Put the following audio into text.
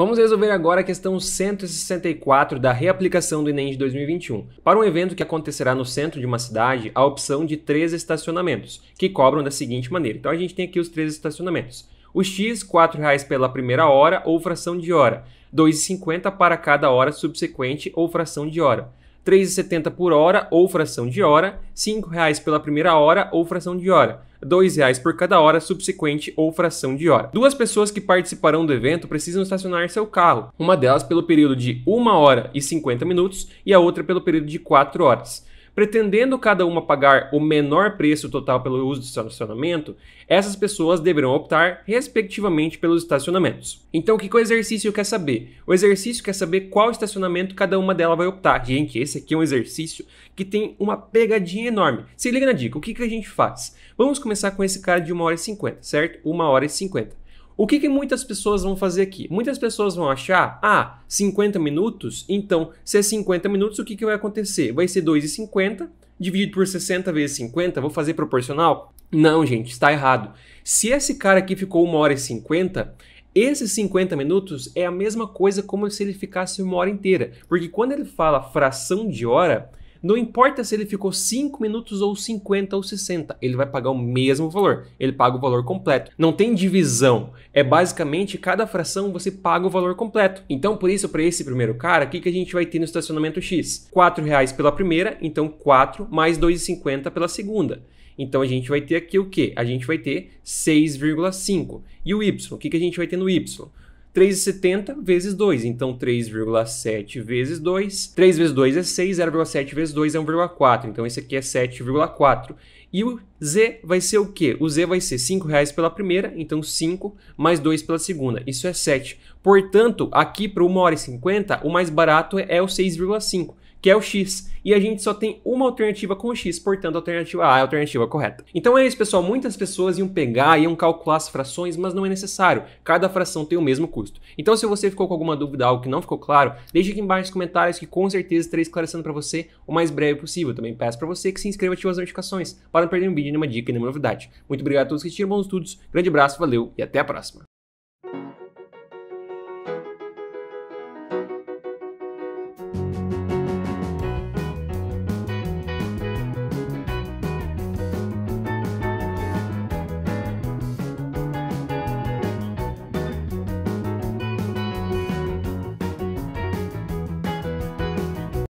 Vamos resolver agora a questão 164 da reaplicação do Enem de 2021. Para um evento que acontecerá no centro de uma cidade, a opção de três estacionamentos, que cobram da seguinte maneira. Então a gente tem aqui os três estacionamentos. O X, R$ reais pela primeira hora ou fração de hora. R$ 2,50 para cada hora subsequente ou fração de hora. R$ 3,70 por hora ou fração de hora. R$ 5,00 pela primeira hora ou fração de hora. R$ 2,00 por cada hora subsequente ou fração de hora. Duas pessoas que participarão do evento precisam estacionar seu carro, uma delas pelo período de 1 hora e 50 minutos e a outra pelo período de 4 horas. Pretendendo cada uma pagar o menor preço total pelo uso de estacionamento, essas pessoas deverão optar, respectivamente, pelos estacionamentos. Então, o que, que o exercício quer saber? O exercício quer saber qual estacionamento cada uma delas vai optar. Gente, esse aqui é um exercício que tem uma pegadinha enorme. Se liga na dica, o que, que a gente faz? Vamos começar com esse cara de 1 hora e 50, certo? 1 hora e 50. O que, que muitas pessoas vão fazer aqui? Muitas pessoas vão achar, ah, 50 minutos? Então, se é 50 minutos, o que, que vai acontecer? Vai ser 2,50 dividido por 60 vezes 50, vou fazer proporcional? Não, gente, está errado. Se esse cara aqui ficou 1 hora e 50, esses 50 minutos é a mesma coisa como se ele ficasse uma hora inteira. Porque quando ele fala fração de hora, não importa se ele ficou 5 minutos ou 50 ou 60, ele vai pagar o mesmo valor. Ele paga o valor completo. Não tem divisão. É basicamente cada fração você paga o valor completo. Então, por isso, para esse primeiro cara, o que, que a gente vai ter no estacionamento X? R$ reais pela primeira, então 4 mais R$ 2,50 pela segunda. Então a gente vai ter aqui o que? A gente vai ter 6,5. E o Y, o que, que a gente vai ter no Y? 3,70 vezes 2, então 3,7 vezes 2. 3 vezes 2 é 6, 0,7 vezes 2 é 1,4, então esse aqui é 7,4. E o Z vai ser o quê? O Z vai ser R$ reais pela primeira, então 5 mais 2 pela segunda. Isso é 7. Portanto, aqui para 1 hora e 50, o mais barato é, é o 6,5 que é o X. E a gente só tem uma alternativa com o X, portanto a alternativa A é a alternativa correta. Então é isso, pessoal. Muitas pessoas iam pegar, iam calcular as frações, mas não é necessário. Cada fração tem o mesmo custo. Então se você ficou com alguma dúvida, algo que não ficou claro, deixe aqui embaixo nos comentários que com certeza estarei esclarecendo para você o mais breve possível. Também peço para você que se inscreva e ative as notificações para não perder nenhum vídeo, nenhuma dica, nenhuma novidade. Muito obrigado a todos que tiram bons estudos. Grande abraço, valeu e até a próxima.